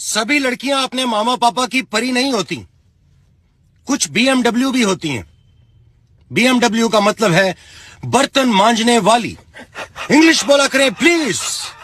सभी लड़कियां अपने मामा पापा की परी नहीं होती कुछ बीएमडब्ल्यू भी होती हैं बीएमडब्ल्यू का मतलब है बर्तन मांझने वाली इंग्लिश बोला करें प्लीज